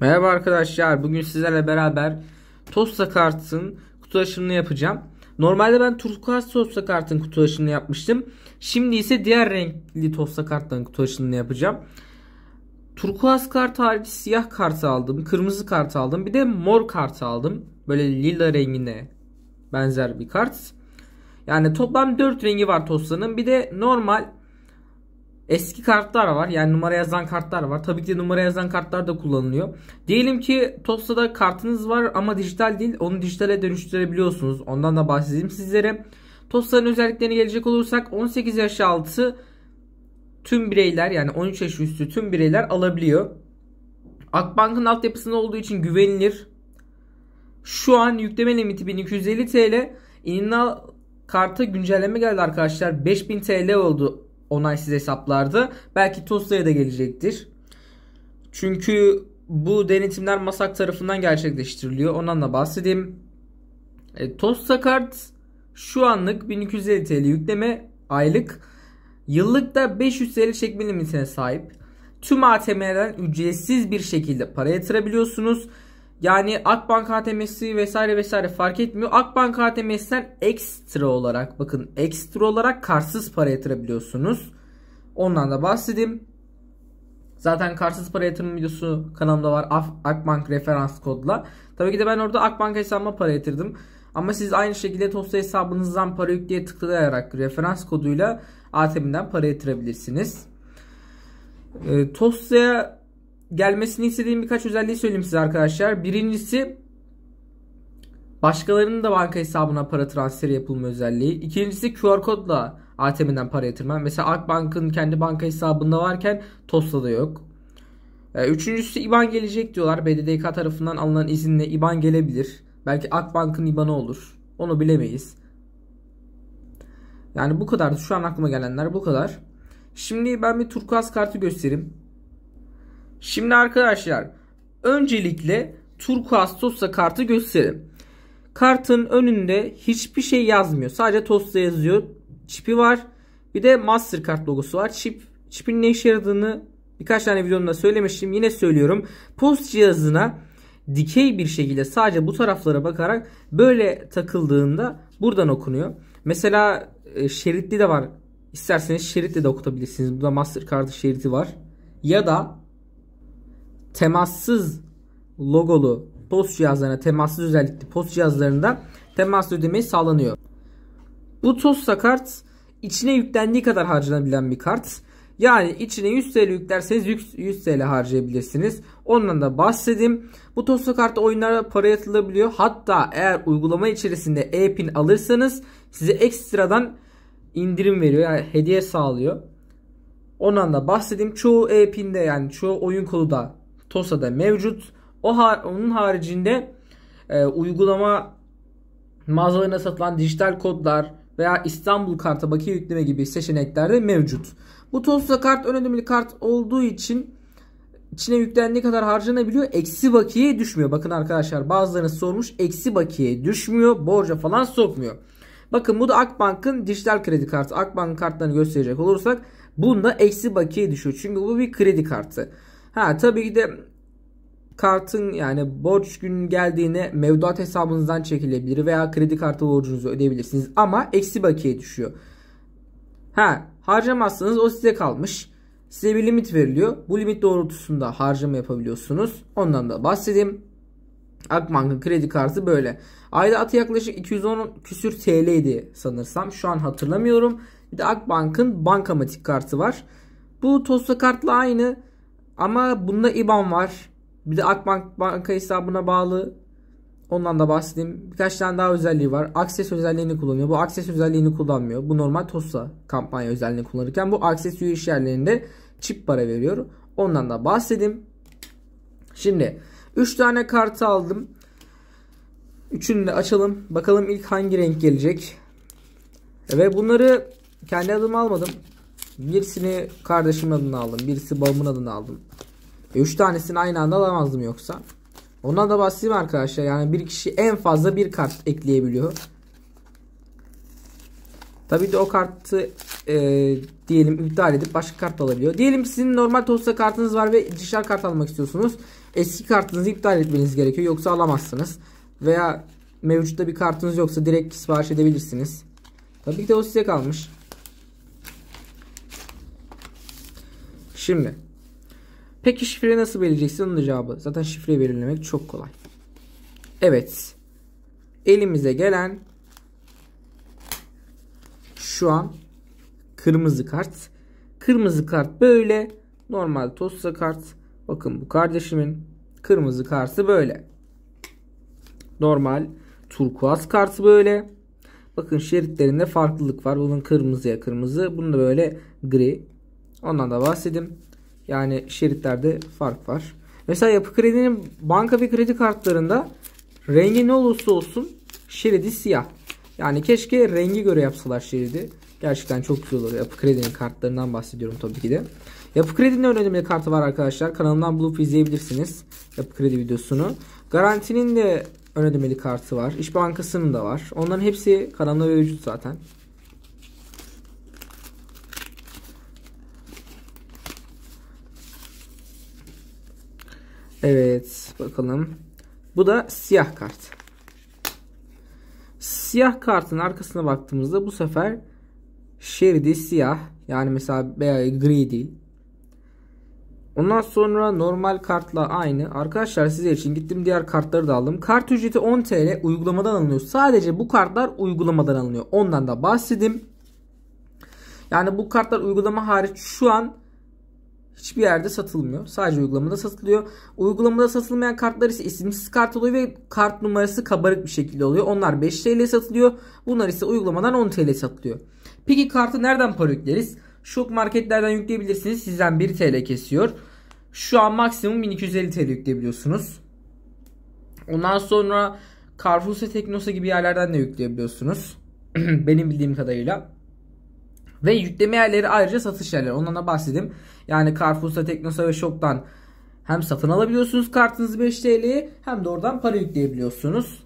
Merhaba arkadaşlar. Bugün sizlerle beraber Tosta kartın kutu açılımını yapacağım. Normalde ben turkuaz Tosta kartın kutu açılımını yapmıştım. Şimdi ise diğer renkli Tosta kartların kutu açılımını yapacağım. Turkuaz kart harici siyah kart aldım. Kırmızı kart aldım. Bir de mor kart aldım. Böyle lila rengine benzer bir kart. Yani toplam 4 rengi var Tosta'nın. Bir de normal Eski kartlar var. Yani numara yazan kartlar var. Tabii ki de numara yazan kartlar da kullanılıyor. Diyelim ki Tosta'da kartınız var ama dijital değil. Onu dijitale dönüştürebiliyorsunuz. Ondan da bahsedeyim sizlere. Tosta'nın özelliklerine gelecek olursak 18 yaş altı tüm bireyler yani 13 yaş üstü tüm bireyler alabiliyor. Akbank'ın altyapısında olduğu için güvenilir. Şu an yükleme limiti 1250 TL. İnna karta güncelleme geldi arkadaşlar. 5000 TL oldu onaysız hesaplarda. Belki Tosya'ya da gelecektir. Çünkü bu denetimler Masak tarafından gerçekleştiriliyor. Ondan da bahsedeyim. E, Tosya kart şu anlık 1250 TL yükleme aylık. Yıllık da 500 TL çekme limitine sahip. Tüm ATM'lerden ücretsiz bir şekilde para yatırabiliyorsunuz. Yani Akbank ATM'si vesaire vesaire fark etmiyor. Akbank ATM'sinden ekstra olarak bakın ekstra olarak karsız para yatırabiliyorsunuz. Ondan da bahsedeyim. Zaten karsız para yatırım videosu kanalımda var. Akbank referans kodla. Tabii ki de ben orada Akbank hesabıma para yatırdım. Ama siz aynı şekilde Tosta hesabınızdan para yükleye tıklayarak referans koduyla ATM'den para yatırabilirsiniz. E, ee, Tosta'ya gelmesini istediğim birkaç özelliği söyleyeyim size arkadaşlar. Birincisi başkalarının da banka hesabına para transferi yapılma özelliği. İkincisi QR kodla ATM'den para yatırma. Mesela Akbank'ın kendi banka hesabında varken Tosla'da yok. Ee, üçüncüsü IBAN gelecek diyorlar. BDDK tarafından alınan izinle IBAN gelebilir. Belki Akbank'ın IBAN'ı olur. Onu bilemeyiz. Yani bu kadar. Şu an aklıma gelenler bu kadar. Şimdi ben bir turkuaz kartı göstereyim. Şimdi arkadaşlar öncelikle turkuaz tosta kartı gösterelim. Kartın önünde hiçbir şey yazmıyor. Sadece tosta yazıyor. Çipi var. Bir de Mastercard logosu var. Çip, çipin ne işe yaradığını birkaç tane videomda söylemiştim. Yine söylüyorum. Post cihazına dikey bir şekilde sadece bu taraflara bakarak böyle takıldığında buradan okunuyor. Mesela e, şeritli de var. İsterseniz şeritli de okutabilirsiniz. da Mastercard şeridi var. Ya da temassız logolu POS cihazlarına temassız özellikli POS cihazlarında temassız ödemeyi sağlanıyor. Bu Tosta kart içine yüklendiği kadar harcanabilen bir kart. Yani içine 100 TL yüklerseniz 100 TL harcayabilirsiniz. Ondan da bahsedeyim. Bu Tosta kartı oyunlara para yatılabiliyor. Hatta eğer uygulama içerisinde e-pin alırsanız size ekstradan indirim veriyor. Yani hediye sağlıyor. Ondan da bahsedeyim. Çoğu e-pin'de yani çoğu oyun kolu da TOSA'da mevcut. O onun haricinde e, uygulama mağazalarına satılan dijital kodlar veya İstanbul karta bakiye yükleme gibi seçenekler de mevcut. Bu TOSA kart ön ödemeli kart olduğu için içine yüklendiği kadar harcanabiliyor. Eksi bakiye düşmüyor. Bakın arkadaşlar bazılarınız sormuş. Eksi bakiye düşmüyor. Borca falan sokmuyor. Bakın bu da Akbank'ın dijital kredi kartı. Akbank'ın kartlarını gösterecek olursak bunda eksi bakiye düşüyor. Çünkü bu bir kredi kartı. Ha tabii ki de kartın yani borç günün geldiğine mevduat hesabınızdan çekilebilir veya kredi kartı borcunuzu ödeyebilirsiniz ama eksi bakiye düşüyor. Ha harcamazsanız o size kalmış. Size bir limit veriliyor. Bu limit doğrultusunda harcama yapabiliyorsunuz. Ondan da bahsedeyim. Akbank'ın kredi kartı böyle. Ayda atı yaklaşık 210 küsür TL idi sanırsam. Şu an hatırlamıyorum. Bir de Akbank'ın bankamatik kartı var. Bu Tosta kartla aynı. Ama bunda IBAN var. Bir de Akbank banka hesabına bağlı. Ondan da bahsedeyim. Birkaç tane daha özelliği var. Akses özelliğini kullanıyor. Bu akses özelliğini kullanmıyor. Bu normal TOSA kampanya özelliğini kullanırken bu akses üye yerlerinde çip para veriyor. Ondan da bahsedeyim. Şimdi 3 tane kartı aldım. Üçünü de açalım. Bakalım ilk hangi renk gelecek. Ve bunları kendi adıma almadım. Birisini kardeşim adını aldım. Birisi babamın adını aldım. E, üç tanesini aynı anda alamazdım yoksa. Ondan da bahsedeyim arkadaşlar. Yani bir kişi en fazla bir kart ekleyebiliyor. Tabii de o kartı e, diyelim iptal edip başka kart alabiliyor. Diyelim sizin normal Tosta kartınız var ve dışarı kart almak istiyorsunuz. Eski kartınızı iptal etmeniz gerekiyor yoksa alamazsınız. Veya mevcutta bir kartınız yoksa direkt sipariş edebilirsiniz. Tabii ki de o size kalmış. Şimdi peki şifreyi nasıl belirleyeceksin? Onun cevabı zaten şifreyi belirlemek çok kolay. Evet. Elimize gelen şu an kırmızı kart. Kırmızı kart böyle. Normal Tosta kart. Bakın bu kardeşimin kırmızı kartı böyle. Normal turkuaz kartı böyle. Bakın şeritlerinde farklılık var. Bunun kırmızıya kırmızı. Bunun da böyle gri. Ondan da bahsedeyim. Yani şeritlerde fark var. Mesela yapı kredinin banka bir kredi kartlarında rengi ne olursa olsun şeridi siyah. Yani keşke rengi göre yapsalar şeridi. Gerçekten çok güzel olur. Yapı kredinin kartlarından bahsediyorum tabii ki de. Yapı kredinin önemli kartı var arkadaşlar. Kanalımdan bulup izleyebilirsiniz. Yapı kredi videosunu. Garantinin de ön ödemeli kartı var. İş Bankası'nın da var. Onların hepsi kanalımda mevcut zaten. Evet bakalım. Bu da siyah kart. Siyah kartın arkasına baktığımızda bu sefer şeridi siyah. Yani mesela gri değil. Ondan sonra normal kartla aynı. Arkadaşlar size için gittim diğer kartları da aldım. Kart ücreti 10 TL uygulamadan alınıyor. Sadece bu kartlar uygulamadan alınıyor. Ondan da bahsedeyim. Yani bu kartlar uygulama hariç şu an Hiçbir yerde satılmıyor. Sadece uygulamada satılıyor. Uygulamada satılmayan kartlar ise isimsiz kart oluyor ve kart numarası kabarık bir şekilde oluyor. Onlar 5 TL satılıyor. Bunlar ise uygulamadan 10 TL satılıyor. Peki kartı nereden para yükleriz? Şok marketlerden yükleyebilirsiniz. Sizden 1 TL kesiyor. Şu an maksimum 1250 TL yükleyebiliyorsunuz. Ondan sonra Carrefour'sa Teknosa gibi yerlerden de yükleyebiliyorsunuz. Benim bildiğim kadarıyla. Ve yükleme yerleri ayrıca satış yerleri. Ondan da bahsedeyim. Yani Carrefour'da, Teknosa ve Shop'tan hem satın alabiliyorsunuz kartınızı 5 TL'yi, hem de oradan para yükleyebiliyorsunuz.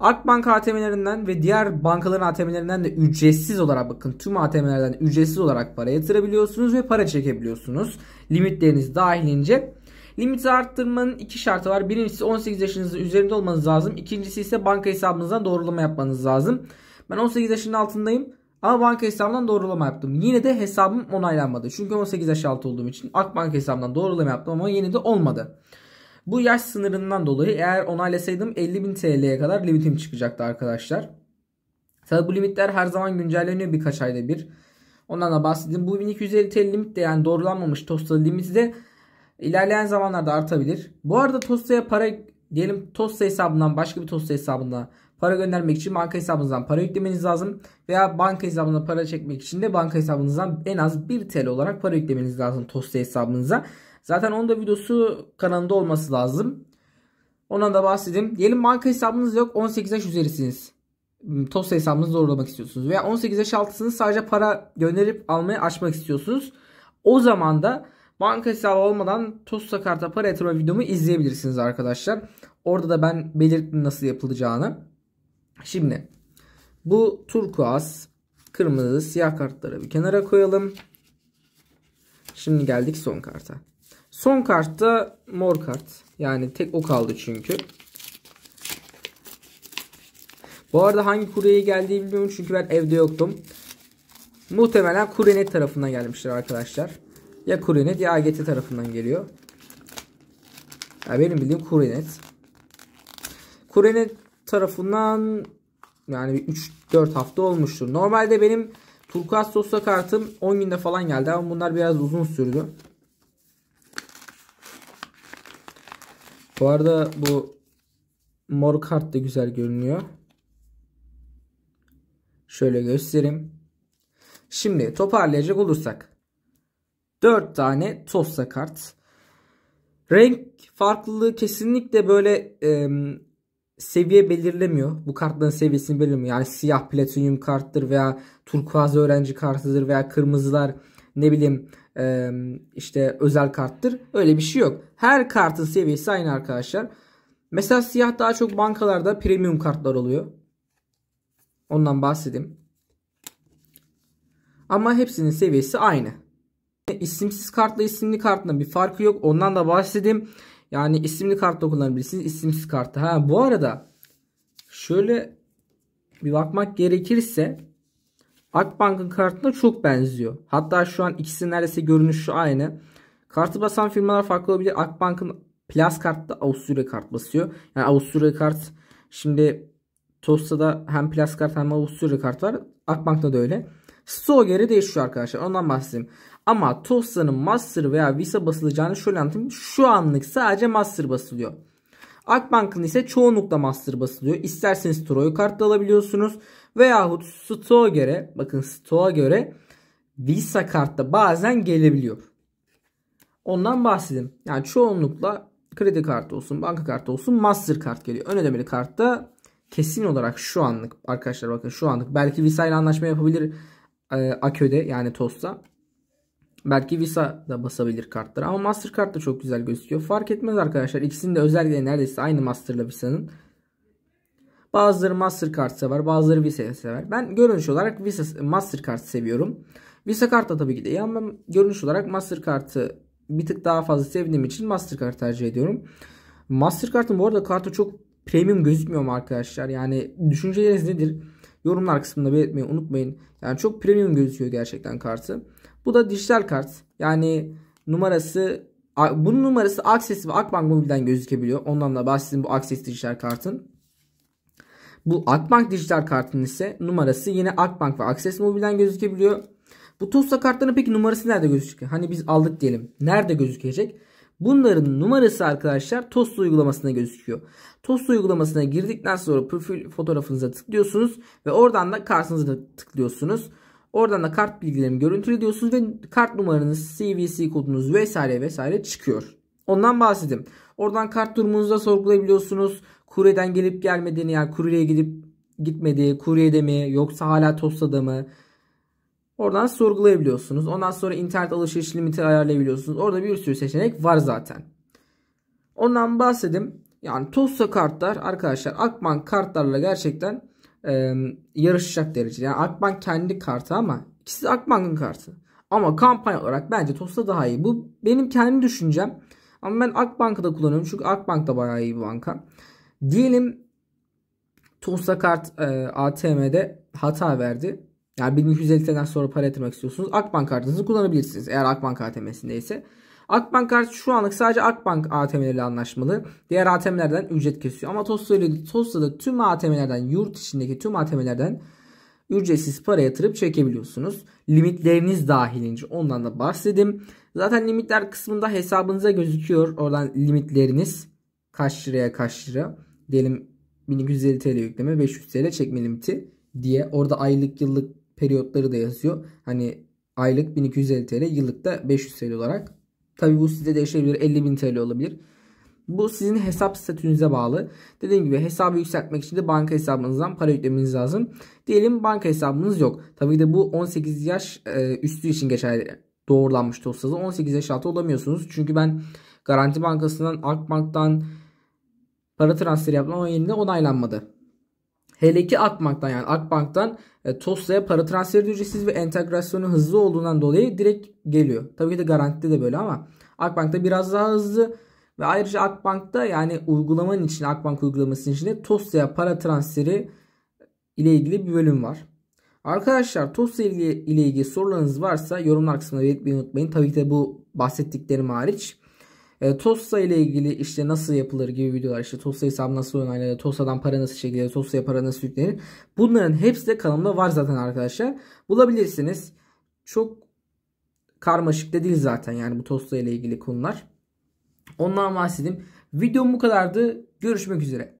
Akbank ATM'lerinden ve diğer bankaların ATM'lerinden de ücretsiz olarak bakın tüm ATM'lerden ücretsiz olarak para yatırabiliyorsunuz ve para çekebiliyorsunuz. Limitleriniz dahilince. Limiti arttırmanın iki şartı var. Birincisi 18 yaşınızın üzerinde olmanız lazım. İkincisi ise banka hesabınızdan doğrulama yapmanız lazım. Ben 18 yaşın altındayım. Ama banka hesabından doğrulama yaptım. Yine de hesabım onaylanmadı. Çünkü 18 yaş altı olduğum için Akbank hesabından doğrulama yaptım ama yine de olmadı. Bu yaş sınırından dolayı eğer onaylasaydım 50.000 TL'ye kadar limitim çıkacaktı arkadaşlar. Tabi bu limitler her zaman güncelleniyor birkaç ayda bir. Ondan da bahsedeyim. Bu 1250 TL limit de yani doğrulanmamış Tosta limiti de ilerleyen zamanlarda artabilir. Bu arada Tosta'ya para diyelim Tosta hesabından başka bir Tosta hesabına Para göndermek için banka hesabınızdan para yüklemeniz lazım. Veya banka hesabından para çekmek için de banka hesabınızdan en az 1 TL olarak para yüklemeniz lazım Tosti hesabınıza. Zaten onun da videosu kanalında olması lazım. Ona da bahsedeyim. Diyelim banka hesabınız yok 18 yaş üzerisiniz. Hmm, Tost hesabınızı doğrulamak istiyorsunuz. Veya 18 yaş altısınız sadece para gönderip almayı açmak istiyorsunuz. O zaman da banka hesabı olmadan Tosta karta para yatırma videomu izleyebilirsiniz arkadaşlar. Orada da ben belirttim nasıl yapılacağını. Şimdi bu turkuaz, kırmızı, siyah kartları bir kenara koyalım. Şimdi geldik son karta. Son kartta mor kart. Yani tek o kaldı çünkü. Bu arada hangi kureye geldiği bilmiyorum çünkü ben evde yoktum. Muhtemelen Kurenet tarafından gelmiştir arkadaşlar. Ya Kurenet ya AGT tarafından geliyor. Ya benim bildiğim Kurenet. Kurenet tarafından yani 3-4 hafta olmuştur. Normalde benim turkuaz sosla kartım 10 günde falan geldi ama bunlar biraz uzun sürdü. Bu arada bu mor kart da güzel görünüyor. Şöyle göstereyim. Şimdi toparlayacak olursak. 4 tane Tosta kart. Renk farklılığı kesinlikle böyle e, seviye belirlemiyor. Bu kartların seviyesini belirlemiyor. Yani siyah platinyum karttır veya turkuaz öğrenci kartıdır veya kırmızılar ne bileyim işte özel karttır. Öyle bir şey yok. Her kartın seviyesi aynı arkadaşlar. Mesela siyah daha çok bankalarda premium kartlar oluyor. Ondan bahsedeyim. Ama hepsinin seviyesi aynı. İsimsiz kartla isimli kartla bir farkı yok. Ondan da bahsedeyim. Yani isimli kart da kullanabilirsiniz. isimsiz kartta. Ha bu arada şöyle bir bakmak gerekirse Akbank'ın kartına çok benziyor. Hatta şu an ikisinin neredeyse görünüşü aynı. Kartı basan firmalar farklı olabilir. Akbank'ın Plus kartta Avusturya kart basıyor. Yani Avusturya kart şimdi Tosta'da hem Plus kart hem Avusturya kart var. Akbank'ta da öyle. Stoğu geri değişiyor arkadaşlar. Ondan bahsedeyim. Ama Tosca'nın master veya visa basılacağını şöyle anlatayım. Şu anlık sadece master basılıyor. Akbank'ın ise çoğunlukla master basılıyor. İsterseniz Troy kart da alabiliyorsunuz. Veyahut Stoğa göre bakın Stoğa göre Visa kart da bazen gelebiliyor. Ondan bahsedeyim. Yani çoğunlukla kredi kartı olsun, banka kartı olsun master kart geliyor. Ön ödemeli da kesin olarak şu anlık arkadaşlar bakın şu anlık belki Visa ile anlaşma yapabilir e, AKÖ'de yani TOS'ta. Belki Visa da basabilir kartlara ama Mastercard da çok güzel gözüküyor. Fark etmez arkadaşlar. İkisinin de özellikleri neredeyse aynı Master'la Visa'nın. Bazıları Mastercard sever, bazıları Visa sever. Ben görünüş olarak Visa Mastercard seviyorum. Visa kart da tabii ki de iyi ama görünüş olarak Mastercard'ı bir tık daha fazla sevdiğim için Mastercard tercih ediyorum. Mastercard'ın bu arada kartı çok premium gözükmüyor mu arkadaşlar? Yani düşünceleriniz nedir? Yorumlar kısmında belirtmeyi unutmayın. Yani çok premium gözüküyor gerçekten kartı. Bu da dijital kart. Yani numarası bunun numarası Access ve Akbank Mobil'den gözükebiliyor. Ondan da bahsettim bu Access dijital kartın. Bu Akbank dijital kartın ise numarası yine Akbank ve Access Mobil'den gözükebiliyor. Bu Tosa kartların peki numarası nerede gözükecek? Hani biz aldık diyelim. Nerede gözükecek? Bunların numarası arkadaşlar Tosa uygulamasına gözüküyor. Tosa uygulamasına girdikten sonra profil fotoğrafınıza tıklıyorsunuz ve oradan da kartınıza tıklıyorsunuz. Oradan da kart bilgilerimi görüntülü ve kart numaranız, CVC kodunuz vesaire vesaire çıkıyor. Ondan bahsedeyim. Oradan kart durumunuzu da sorgulayabiliyorsunuz. Kuryeden gelip gelmediğini yani kuryeye gidip gitmediği, kuryede mi yoksa hala tostada mı? Oradan sorgulayabiliyorsunuz. Ondan sonra internet alışveriş limiti ayarlayabiliyorsunuz. Orada bir sürü seçenek var zaten. Ondan bahsedeyim. Yani Tosta kartlar arkadaşlar Akbank kartlarla gerçekten e, yarışacak derecede. Yani Akbank kendi kartı ama ikisi Akbank'ın kartı. Ama kampanya olarak bence Tosta daha iyi. Bu benim kendi düşüncem. Ama ben Akbank'ı da kullanıyorum. Çünkü Akbank da bayağı iyi bir banka. Diyelim Tosta kart e, ATM'de hata verdi. Yani 1250 sonra para yatırmak istiyorsunuz. Akbank kartınızı kullanabilirsiniz. Eğer Akbank ATM'sindeyse. Akbank Kart şu anlık sadece Akbank ATM'leriyle anlaşmalı. Diğer ATM'lerden ücret kesiyor. Ama Tosta ile Tosta'da tüm ATM'lerden yurt içindeki tüm ATM'lerden ücretsiz para yatırıp çekebiliyorsunuz. Limitleriniz dahilince ondan da bahsedeyim. Zaten limitler kısmında hesabınıza gözüküyor. Oradan limitleriniz kaç liraya kaç lira. Diyelim 1250 TL yükleme 500 TL çekme limiti diye. Orada aylık yıllık periyotları da yazıyor. Hani aylık 1250 TL yıllık da 500 TL olarak Tabi bu size değişebilir. 50.000 TL olabilir. Bu sizin hesap statünüze bağlı. Dediğim gibi hesabı yükseltmek için de banka hesabınızdan para yüklemeniz lazım. Diyelim banka hesabınız yok. Tabii de bu 18 yaş e, üstü için geçerli doğrulanmış dosyalı. 18 yaş altı olamıyorsunuz. Çünkü ben Garanti Bankası'ndan, Akbank'tan para transferi yaptım ama yeniden onaylanmadı. Hele ki Akbank'tan yani Akbank'tan e, Tosya'ya para transferi ücretsiz ve entegrasyonu hızlı olduğundan dolayı direkt geliyor. Tabii ki de garantide de böyle ama Akbank'ta biraz daha hızlı ve ayrıca Akbank'ta yani uygulamanın için Akbank uygulamasının içinde Tosya'ya para transferi ile ilgili bir bölüm var. Arkadaşlar Tosya ile ilgili sorularınız varsa yorumlar kısmına belirtmeyi unutmayın. Tabii ki de bu bahsettiklerim hariç. E, Tossa ile ilgili işte nasıl yapılır gibi videolar işte Tossa hesabı nasıl oynanır, Tossa'dan para nasıl çekilir, Tossa'ya para nasıl yüklenir. Bunların hepsi de kanalımda var zaten arkadaşlar. Bulabilirsiniz. Çok karmaşık da değil zaten yani bu Tossa ile ilgili konular. Ondan bahsedeyim. Videom bu kadardı. Görüşmek üzere.